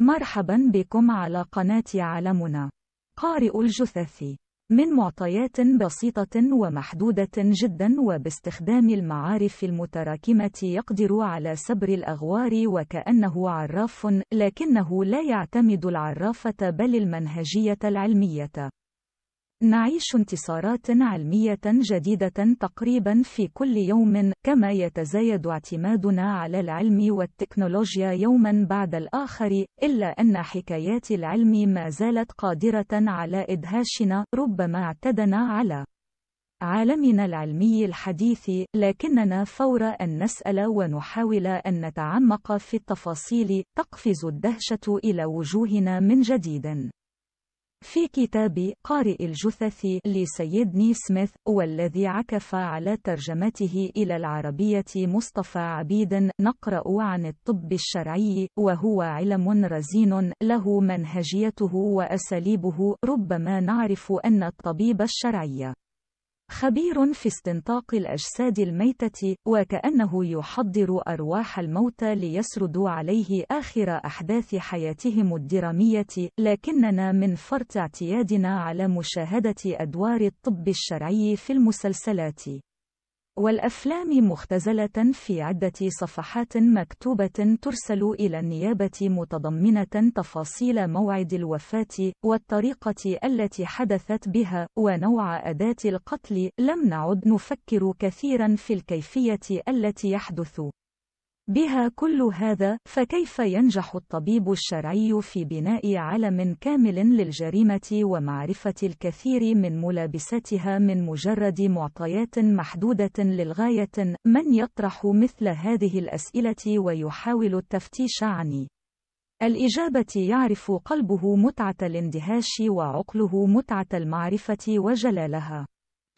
مرحبا بكم على قناة عالمنا قارئ الجثث من معطيات بسيطة ومحدودة جدا وباستخدام المعارف المتراكمة يقدر على سبر الأغوار وكأنه عراف لكنه لا يعتمد العرافة بل المنهجية العلمية نعيش انتصارات علمية جديدة تقريبا في كل يوم، كما يتزايد اعتمادنا على العلم والتكنولوجيا يوما بعد الآخر، إلا أن حكايات العلم ما زالت قادرة على إدهاشنا، ربما اعتدنا على عالمنا العلمي الحديث، لكننا فور أن نسأل ونحاول أن نتعمق في التفاصيل، تقفز الدهشة إلى وجوهنا من جديد. في كتاب قارئ الجثث لسيدني سميث والذي عكف على ترجمته إلى العربية مصطفى عبيد نقرأ عن الطب الشرعي وهو علم رزين له منهجيته وأساليبه ربما نعرف أن الطبيب الشرعي خبير في استنطاق الأجساد الميتة، وكأنه يحضر أرواح الموتى ليسردوا عليه آخر أحداث حياتهم الدرامية، لكننا من فرط اعتيادنا على مشاهدة أدوار الطب الشرعي في المسلسلات والأفلام مختزلة في عدة صفحات مكتوبة ترسل إلى النيابة متضمنة تفاصيل موعد الوفاة والطريقة التي حدثت بها ونوع أداة القتل لم نعد نفكر كثيرا في الكيفية التي يحدث بها كل هذا، فكيف ينجح الطبيب الشرعي في بناء عالم كامل للجريمة ومعرفة الكثير من ملابساتها من مجرد معطيات محدودة للغاية؟ من يطرح مثل هذه الأسئلة ويحاول التفتيش عن الإجابة يعرف قلبه متعة الاندهاش وعقله متعة المعرفة وجلالها.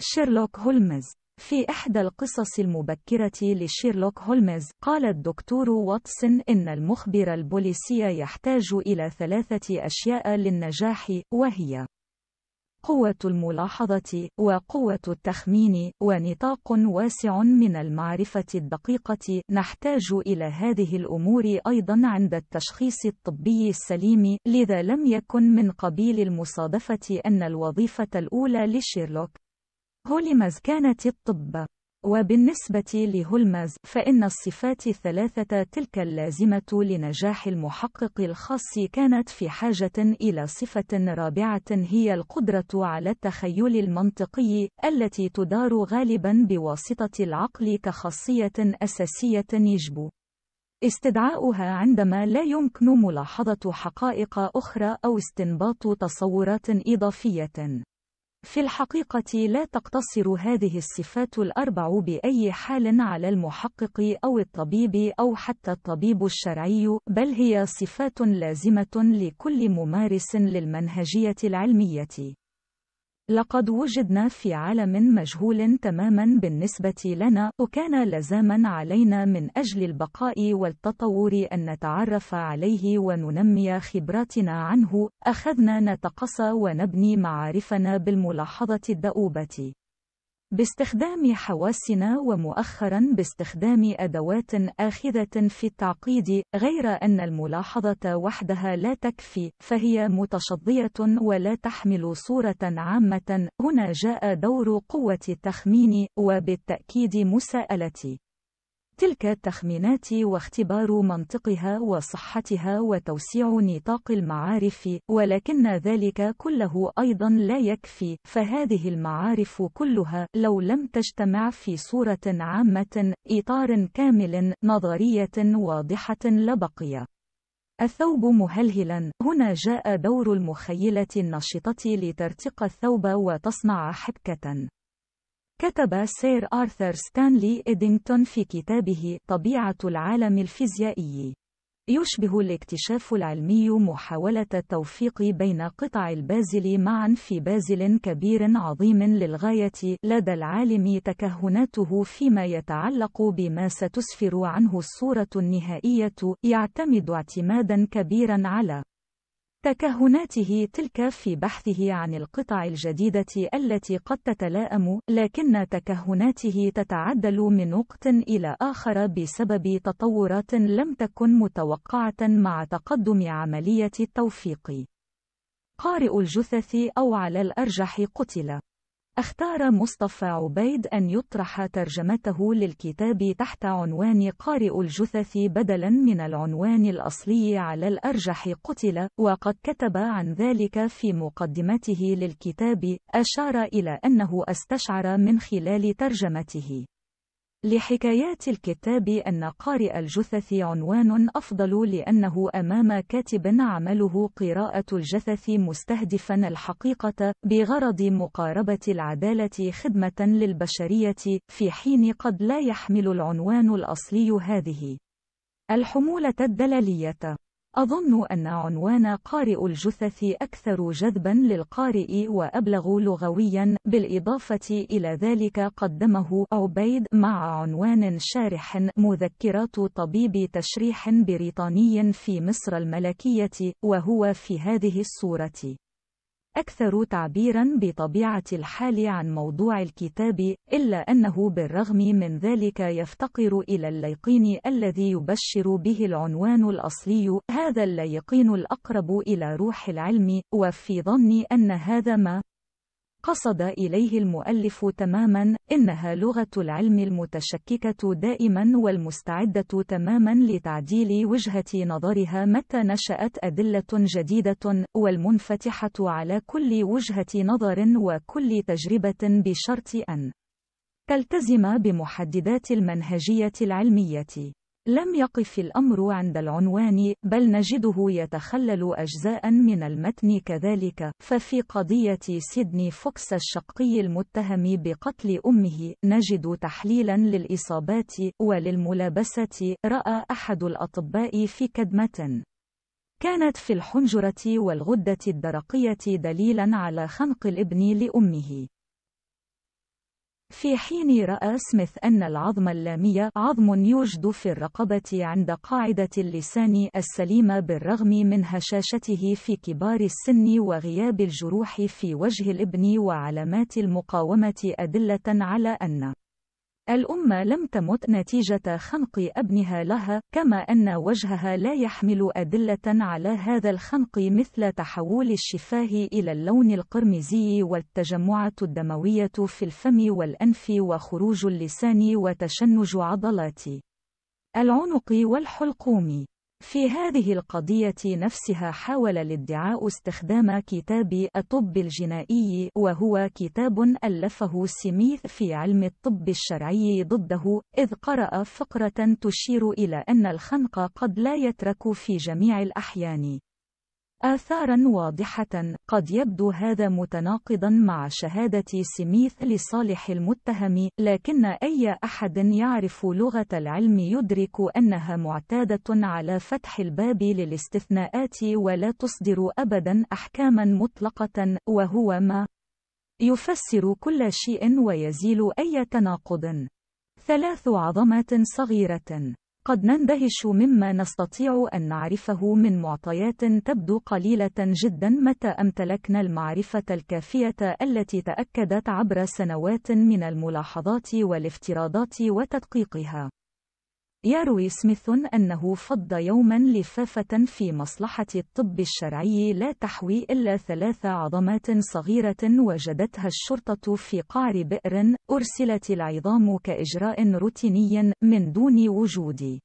شيرلوك هولمز في إحدى القصص المبكرة لشيرلوك هولمز، قال الدكتور واتسون إن المخبر البوليسي يحتاج إلى ثلاثة أشياء للنجاح، وهي قوة الملاحظة، وقوة التخمين، ونطاق واسع من المعرفة الدقيقة. نحتاج إلى هذه الأمور أيضًا عند التشخيص الطبي السليم، لذا لم يكن من قبيل المصادفة أن الوظيفة الأولى لشيرلوك هولمز كانت الطب وبالنسبة لهولمز فإن الصفات الثلاثة تلك اللازمة لنجاح المحقق الخاص كانت في حاجة إلى صفة رابعة هي القدرة على التخيل المنطقي التي تدار غالبا بواسطة العقل كخاصية أساسية يجب استدعاؤها عندما لا يمكن ملاحظة حقائق أخرى أو استنباط تصورات إضافية في الحقيقة لا تقتصر هذه الصفات الأربع بأي حال على المحقق أو الطبيب أو حتى الطبيب الشرعي، بل هي صفات لازمة لكل ممارس للمنهجية العلمية. لقد وجدنا في عالم مجهول تماما بالنسبة لنا وكان لزاما علينا من أجل البقاء والتطور أن نتعرف عليه وننمي خبراتنا عنه أخذنا نتقصى ونبني معارفنا بالملاحظة الدؤوبة باستخدام حواسنا ومؤخرا باستخدام أدوات آخذة في التعقيد غير أن الملاحظة وحدها لا تكفي فهي متشظية ولا تحمل صورة عامة هنا جاء دور قوة التخمين وبالتأكيد مساءلتي تلك التخمينات واختبار منطقها وصحتها وتوسيع نطاق المعارف ولكن ذلك كله أيضا لا يكفي فهذه المعارف كلها لو لم تجتمع في صورة عامة إطار كامل نظرية واضحة لبقي الثوب مهلهلا هنا جاء دور المخيلة النشطة لترتق الثوب وتصنع حبكة كتب سير آرثر ستانلي إدينغتون في كتابه طبيعة العالم الفيزيائي يشبه الاكتشاف العلمي محاولة التوفيق بين قطع البازل معا في بازل كبير عظيم للغاية لدى العالم تكهناته فيما يتعلق بما ستسفر عنه الصورة النهائية يعتمد اعتمادا كبيرا على تكهناته تلك في بحثه عن القطع الجديدة التي قد تتلائم لكن تكهناته تتعدل من وقت إلى آخر بسبب تطورات لم تكن متوقعة مع تقدم عملية التوفيق. قارئ الجثث أو على الأرجح قتل. اختار مصطفى عبيد أن يطرح ترجمته للكتاب تحت عنوان قارئ الجثث بدلا من العنوان الأصلي على الأرجح قتل وقد كتب عن ذلك في مقدمته للكتاب أشار إلى أنه استشعر من خلال ترجمته لحكايات الكتاب أن قارئ الجثث عنوان أفضل لأنه أمام كاتب عمله قراءة الجثث مستهدفا الحقيقة بغرض مقاربة العدالة خدمة للبشرية في حين قد لا يحمل العنوان الأصلي هذه الحمولة الدلالية أظن أن عنوان قارئ الجثث أكثر جذبا للقارئ وأبلغ لغويا بالإضافة إلى ذلك قدمه عبيد مع عنوان شارح مذكرات طبيب تشريح بريطاني في مصر الملكية وهو في هذه الصورة أكثر تعبيرا بطبيعة الحال عن موضوع الكتاب، إلا أنه بالرغم من ذلك يفتقر إلى الليقين الذي يبشر به العنوان الأصلي، هذا الليقين الأقرب إلى روح العلم، وفي ظني أن هذا ما قصد إليه المؤلف تماما إنها لغة العلم المتشككة دائما والمستعدة تماما لتعديل وجهة نظرها متى نشأت أدلة جديدة والمنفتحة على كل وجهة نظر وكل تجربة بشرط أن تلتزم بمحددات المنهجية العلمية لم يقف الأمر عند العنوان، بل نجده يتخلل أجزاء من المتن كذلك، ففي قضية سيدني فوكس الشقي المتهم بقتل أمه، نجد تحليلا للإصابات، وللملابسة، رأى أحد الأطباء في كدمة كانت في الحنجرة والغدة الدرقية دليلا على خنق الابن لأمه. في حين رأى سميث أن العظم اللامية عظم يوجد في الرقبة عند قاعدة اللسان السليمة بالرغم من هشاشته في كبار السن وغياب الجروح في وجه الابن وعلامات المقاومة أدلة على أن الأم لم تمت نتيجة خنق ابنها لها، كما أن وجهها لا يحمل أدلة على هذا الخنق مثل تحول الشفاه إلى اللون القرمزي والتجمعات الدموية في الفم والأنف وخروج اللسان وتشنج عضلات العنق والحلقوم. في هذه القضية نفسها حاول الادعاء استخدام كتاب الطب الجنائي وهو كتاب ألفه سميث في علم الطب الشرعي ضده إذ قرأ فقرة تشير إلى أن الخنق قد لا يترك في جميع الأحيان آثارا واضحة قد يبدو هذا متناقضا مع شهادة سميث لصالح المتهم لكن أي أحد يعرف لغة العلم يدرك أنها معتادة على فتح الباب للاستثناءات ولا تصدر أبدا أحكاما مطلقة وهو ما يفسر كل شيء ويزيل أي تناقض ثلاث عظمات صغيرة قد نندهش مما نستطيع أن نعرفه من معطيات تبدو قليلة جدا متى أمتلكنا المعرفة الكافية التي تأكدت عبر سنوات من الملاحظات والافتراضات وتدقيقها. يروي سميث أنه فض يوما لفافة في مصلحة الطب الشرعي لا تحوي إلا ثلاث عظمات صغيرة وجدتها الشرطة في قعر بئر أرسلت العظام كإجراء روتيني من دون وجود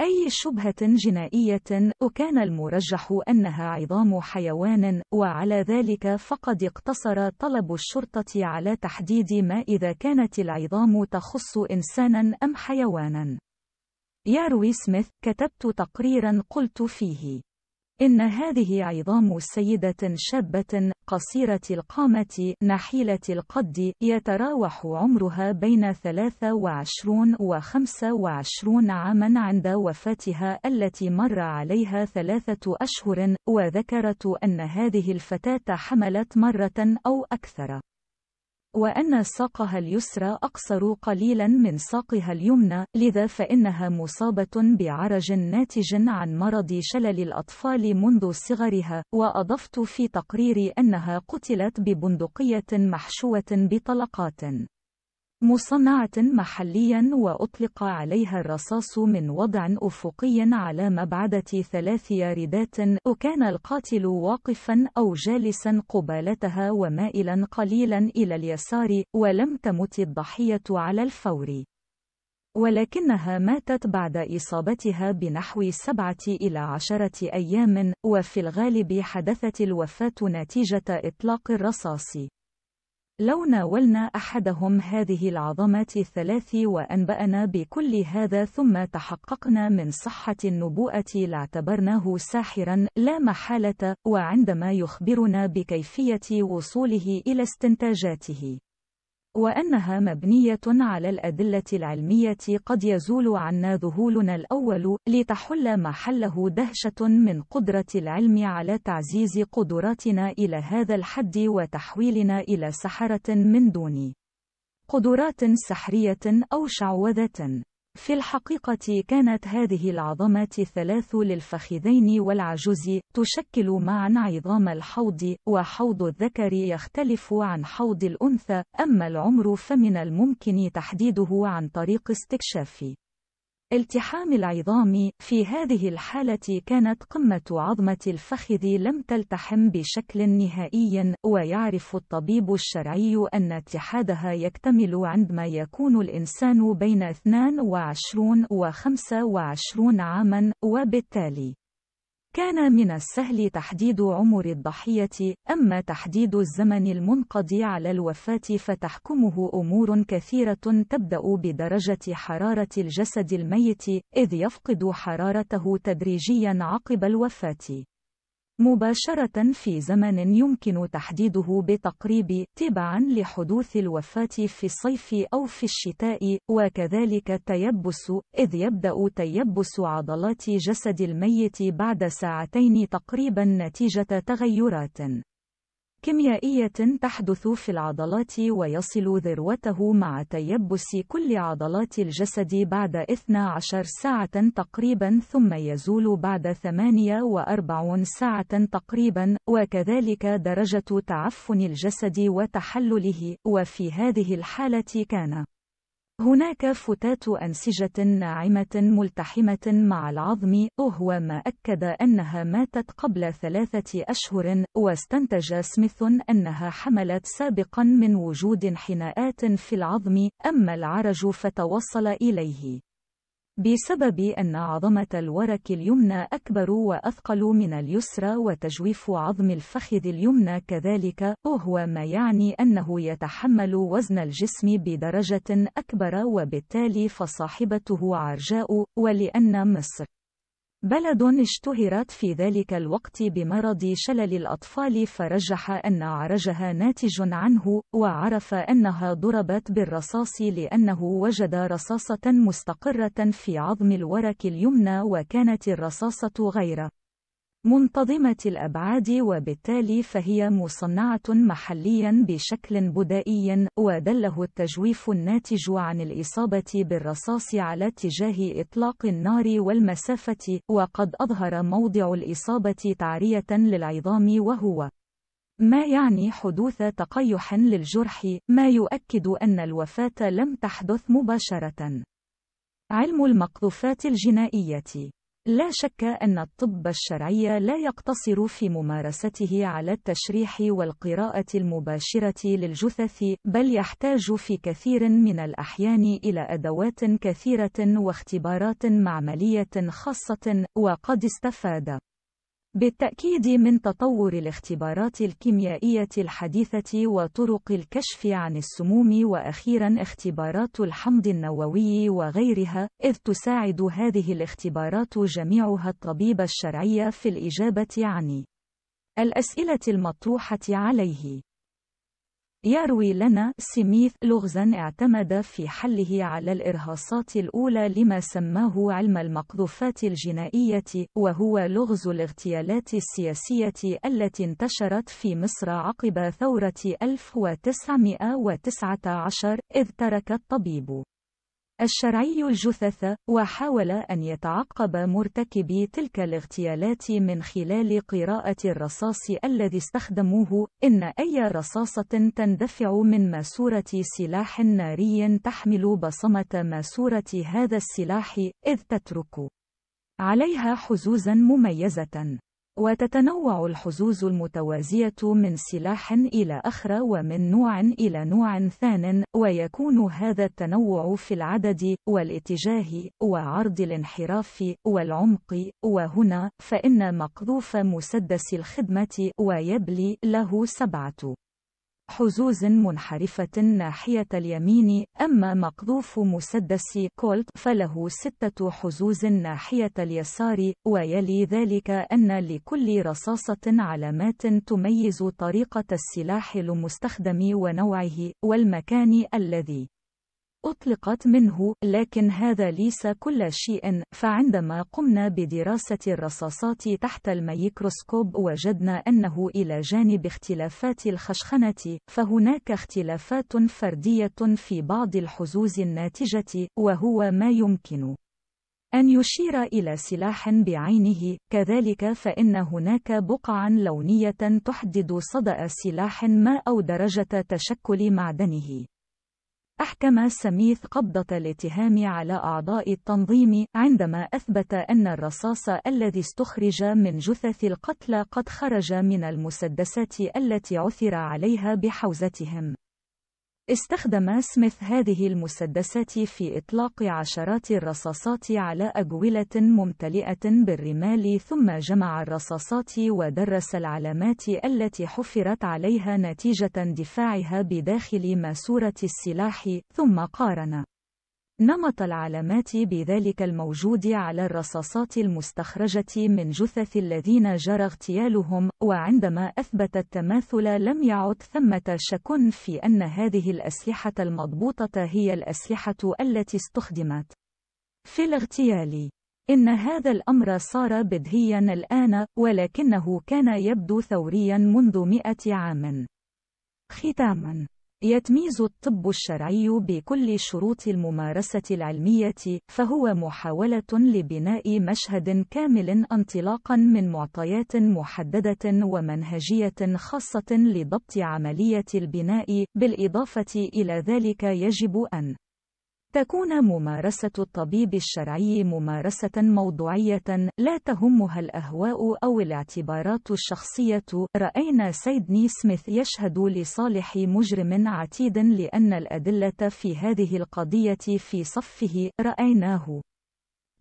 أي شبهة جنائية وكان المرجح أنها عظام حيوان وعلى ذلك فقد اقتصر طلب الشرطة على تحديد ما إذا كانت العظام تخص إنسانا أم حيوانا يروي سميث كتبت تقريرا قلت فيه إن هذه عظام سيدة شابة قصيرة القامة نحيلة القد يتراوح عمرها بين 23 و 25 عاما عند وفاتها التي مر عليها ثلاثة أشهر وذكرت أن هذه الفتاة حملت مرة أو أكثر وأن ساقها اليسرى أقصر قليلا من ساقها اليمنى لذا فإنها مصابة بعرج ناتج عن مرض شلل الأطفال منذ صغرها وأضفت في تقريري أنها قتلت ببندقية محشوة بطلقات مصنعة محليا وأطلق عليها الرصاص من وضع أفقي على مبعدة ثلاث ياردات وكان القاتل واقفا أو جالسا قبالتها ومائلا قليلا إلى اليسار ولم تمت الضحية على الفور ولكنها ماتت بعد إصابتها بنحو سبعة إلى عشرة أيام وفي الغالب حدثت الوفاة نتيجة إطلاق الرصاص لو ناولنا أحدهم هذه العظمات الثلاث وأنبأنا بكل هذا ثم تحققنا من صحة النبوءة لاعتبرناه ساحرا لا محالة وعندما يخبرنا بكيفية وصوله إلى استنتاجاته وأنها مبنية على الأدلة العلمية قد يزول عنا ذهولنا الأول لتحل محله دهشة من قدرة العلم على تعزيز قدراتنا إلى هذا الحد وتحويلنا إلى سحرة من دون قدرات سحرية أو شعوذة في الحقيقة كانت هذه العظمات الثلاث للفخذين والعجوز تشكل معا عظام الحوض وحوض الذكر يختلف عن حوض الأنثى أما العمر فمن الممكن تحديده عن طريق استكشافي التحام العظام في هذه الحالة كانت قمة عظمة الفخذ لم تلتحم بشكل نهائي ويعرف الطبيب الشرعي أن اتحادها يكتمل عندما يكون الإنسان بين 22 و 25 عاما وبالتالي كان من السهل تحديد عمر الضحية، أما تحديد الزمن المنقضي على الوفاة فتحكمه أمور كثيرة تبدأ بدرجة حرارة الجسد الميت، إذ يفقد حرارته تدريجيا عقب الوفاة. مباشرة في زمن يمكن تحديده بتقريب تبعا لحدوث الوفاة في الصيف أو في الشتاء وكذلك التيبس إذ يبدأ تيبس عضلات جسد الميت بعد ساعتين تقريبا نتيجة تغيرات كيميائية تحدث في العضلات ويصل ذروته مع تيبس كل عضلات الجسد بعد 12 ساعة تقريبا ثم يزول بعد 48 ساعة تقريبا وكذلك درجة تعفن الجسد وتحلله وفي هذه الحالة كان هناك فتات أنسجة ناعمة ملتحمة مع العظم وهو ما أكد أنها ماتت قبل ثلاثة أشهر واستنتج سميث أنها حملت سابقا من وجود انحناءات في العظم أما العرج فتوصل إليه بسبب أن عظمة الورك اليمنى أكبر وأثقل من اليسرى وتجويف عظم الفخذ اليمنى كذلك وهو ما يعني أنه يتحمل وزن الجسم بدرجة أكبر وبالتالي فصاحبته عرجاء ولأن مصر بلد اشتهرت في ذلك الوقت بمرض شلل الأطفال فرجح أن عرجها ناتج عنه وعرف أنها ضربت بالرصاص لأنه وجد رصاصة مستقرة في عظم الورك اليمنى وكانت الرصاصة غير منتظمة الأبعاد وبالتالي فهي مصنعة محليا بشكل بدائي ودله التجويف الناتج عن الإصابة بالرصاص على اتجاه إطلاق النار والمسافة وقد أظهر موضع الإصابة تعرية للعظام وهو ما يعني حدوث تقيح للجرح ما يؤكد أن الوفاة لم تحدث مباشرة علم المقذوفات الجنائية لا شك أن الطب الشرعي لا يقتصر في ممارسته على التشريح والقراءة المباشرة للجثث، بل يحتاج في كثير من الأحيان إلى أدوات كثيرة واختبارات معملية خاصة، وقد استفاد بالتأكيد من تطور الاختبارات الكيميائية الحديثة وطرق الكشف عن السموم وأخيرا اختبارات الحمض النووي وغيرها، إذ تساعد هذه الاختبارات جميعها الطبيب الشرعي في الإجابة عن الأسئلة المطروحة عليه. يروي لنا سميث لغزا اعتمد في حله على الإرهاصات الأولى لما سماه علم المقذوفات الجنائية وهو لغز الاغتيالات السياسية التي انتشرت في مصر عقب ثورة 1919 إذ ترك الطبيب الشرعي الجثث وحاول أن يتعقب مرتكبي تلك الاغتيالات من خلال قراءة الرصاص الذي استخدموه إن أي رصاصة تندفع من ماسورة سلاح ناري تحمل بصمة ماسورة هذا السلاح إذ تترك عليها حزوزا مميزة وتتنوع الحزوز المتوازية من سلاح إلى أخرى ومن نوع إلى نوع ثان ويكون هذا التنوع في العدد والاتجاه وعرض الانحراف والعمق وهنا فإن مقذوف مسدس الخدمة ويبلي له سبعة حزوز منحرفة ناحية اليمين أما مقذوف مسدس كولت فله ستة حزوز ناحية اليسار ويلي ذلك أن لكل رصاصة علامات تميز طريقة السلاح المستخدم ونوعه والمكان الذي أطلقت منه، لكن هذا ليس كل شيء، فعندما قمنا بدراسة الرصاصات تحت الميكروسكوب وجدنا أنه إلى جانب اختلافات الخشخنة، فهناك اختلافات فردية في بعض الحزوز الناتجة، وهو ما يمكن أن يشير إلى سلاح بعينه، كذلك فإن هناك بقعا لونية تحدد صدأ سلاح ما أو درجة تشكل معدنه. أحكم سميث قبضة الاتهام على أعضاء التنظيم عندما أثبت أن الرصاص الذي استخرج من جثث القتلى قد خرج من المسدسات التي عثر عليها بحوزتهم. استخدم سميث هذه المسدسات في إطلاق عشرات الرصاصات على أجولة ممتلئة بالرمال ثم جمع الرصاصات ودرس العلامات التي حفرت عليها نتيجة اندفاعها بداخل ماسورة السلاح ثم قارن نمط العلامات بذلك الموجود على الرصاصات المستخرجة من جثث الذين جرى اغتيالهم، وعندما أثبت التماثل لم يعد ثمة شك في أن هذه الأسلحة المضبوطة هي الأسلحة التي استخدمت في الاغتيال. إن هذا الأمر صار بدهياً الآن، ولكنه كان يبدو ثورياً منذ مئة عام. ختاماً يتميز الطب الشرعي بكل شروط الممارسة العلمية، فهو محاولة لبناء مشهد كامل انطلاقا من معطيات محددة ومنهجية خاصة لضبط عملية البناء، بالإضافة إلى ذلك يجب أن تكون ممارسة الطبيب الشرعي ممارسة موضوعية لا تهمها الأهواء أو الاعتبارات الشخصية رأينا سيدني سميث يشهد لصالح مجرم عتيد لأن الأدلة في هذه القضية في صفه رأيناه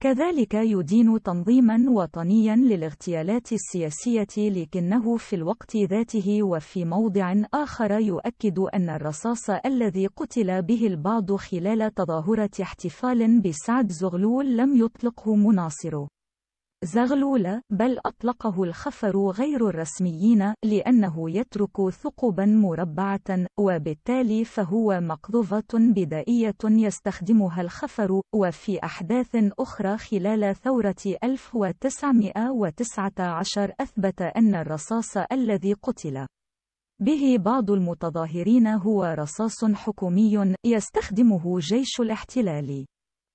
كذلك يدين تنظيما وطنيا للاغتيالات السياسية لكنه في الوقت ذاته وفي موضع آخر يؤكد أن الرصاص الذي قتل به البعض خلال تظاهرة احتفال بسعد زغلول لم يطلقه مناصره زغلول بل أطلقه الخفر غير الرسميين لأنه يترك ثقبا مربعة وبالتالي فهو مقذوفة بدائية يستخدمها الخفر وفي أحداث أخرى خلال ثورة 1919 أثبت أن الرصاص الذي قتل به بعض المتظاهرين هو رصاص حكومي يستخدمه جيش الاحتلال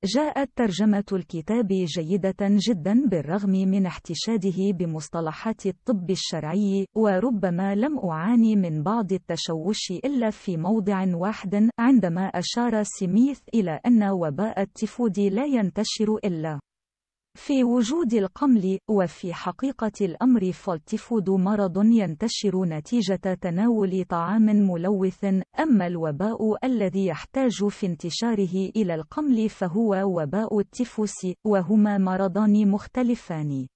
جاءت ترجمة الكتاب جيدة جدا بالرغم من احتشاده بمصطلحات الطب الشرعي وربما لم أعاني من بعض التشوش إلا في موضع واحد عندما أشار سميث إلى أن وباء التيفود لا ينتشر إلا في وجود القمل وفي حقيقة الأمر فالتفود مرض ينتشر نتيجة تناول طعام ملوث أما الوباء الذي يحتاج في انتشاره إلى القمل فهو وباء التيفوس وهما مرضان مختلفان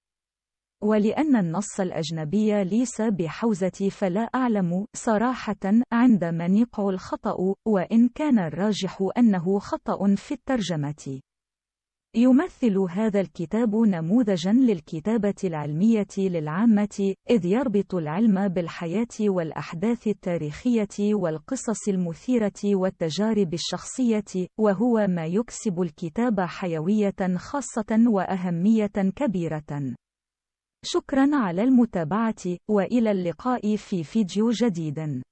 ولأن النص الأجنبي ليس بحوزتي فلا أعلم صراحة عند من يقع الخطأ وإن كان الراجح أنه خطأ في الترجمة يمثل هذا الكتاب نموذجا للكتابة العلمية للعامة، إذ يربط العلم بالحياة والأحداث التاريخية والقصص المثيرة والتجارب الشخصية، وهو ما يكسب الكتاب حيوية خاصة وأهمية كبيرة. شكرا على المتابعة، وإلى اللقاء في فيديو جديد.